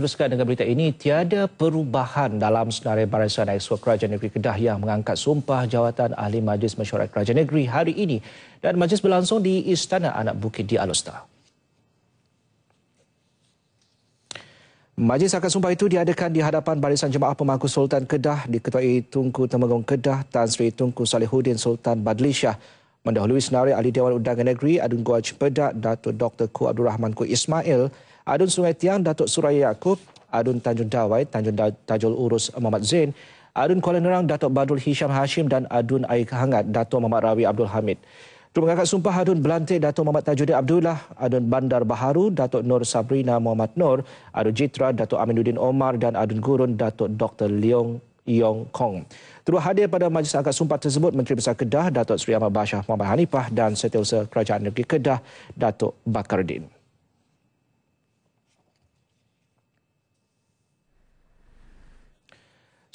teruskan dengan berita ini, tiada perubahan dalam senarai barisan ekspor Kerajaan Negeri Kedah yang mengangkat sumpah jawatan Ahli Majlis Mesyuarat Kerajaan Negeri hari ini dan majlis berlangsung di Istana Anak Bukit di Alustar. Majlis akan sumpah itu diadakan di hadapan barisan jemaah pemangku Sultan Kedah diketuai Tunku Temenggung Kedah Tan Sri Tunku Salihuddin Sultan Badlishah. Mendahului senarai Ahli Dewan Undangan Negeri Adun Gua Pedak Datuk Dr. Ku Abdul Rahman Ku Ismail Adun Sungai Tiang, Datuk Suraya Yaakob, Adun Tanjung Dawai, Tanjung da- Tajul Urus Muhammad Zain, Adun Kuala Nerang, Datuk Badul Hisham Hashim dan Adun Air Kehangat, Datuk Muhammad Rawi Abdul Hamid. Turut mengangkat sumpah Adun Belante Datuk Muhammad Tajuddin Abdullah, Adun Bandar Baharu, Datuk Nur Sabrina Muhammad Nur, Adun Jitra, Datuk Aminuddin Omar dan Adun Gurun, Datuk Dr. Leong Yong Kong. Turut hadir pada majlis angkat sumpah tersebut Menteri Besar Kedah, Datuk Seri Ahmad Bashah Muhammad Hanifah dan Setiausaha Kerajaan Negeri Kedah, Datuk Bakardin.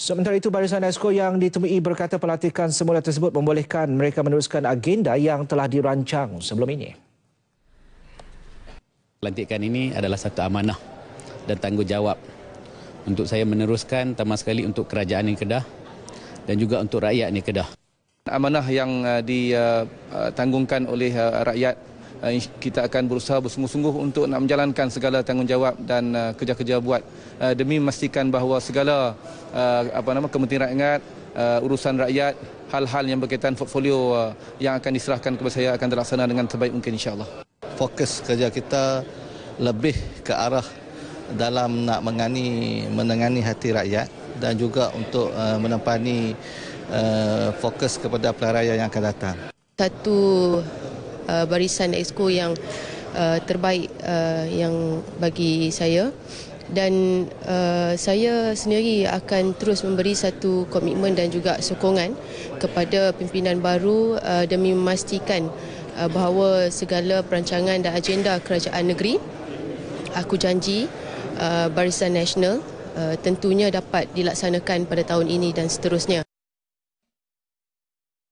Sementara itu, Barisan Esko yang ditemui berkata pelatihan semula tersebut membolehkan mereka meneruskan agenda yang telah dirancang sebelum ini. Pelantikan ini adalah satu amanah dan tanggungjawab untuk saya meneruskan tambah sekali untuk kerajaan yang kedah dan juga untuk rakyat yang kedah. Amanah yang eh, ditanggungkan eh, eh, oleh rakyat Eh, kita akan berusaha bersungguh-sungguh untuk nak menjalankan segala tanggungjawab dan eh, kerja-kerja buat eh, demi memastikan bahawa segala apa nama kementerian rakyat urusan rakyat hal-hal yang berkaitan portfolio yang akan diserahkan kepada saya akan terlaksana dengan sebaik mungkin insya Allah. fokus kerja kita lebih ke arah dalam nak mengani menangani hati rakyat dan juga untuk menempani fokus kepada pelaraya yang akan datang satu uh, barisan exco yang uh, terbaik uh, yang bagi saya dan uh, saya sendiri akan terus memberi satu komitmen dan juga sokongan kepada pimpinan baru uh, demi memastikan uh, bahawa segala perancangan dan agenda kerajaan negeri aku janji uh, barisan nasional uh, tentunya dapat dilaksanakan pada tahun ini dan seterusnya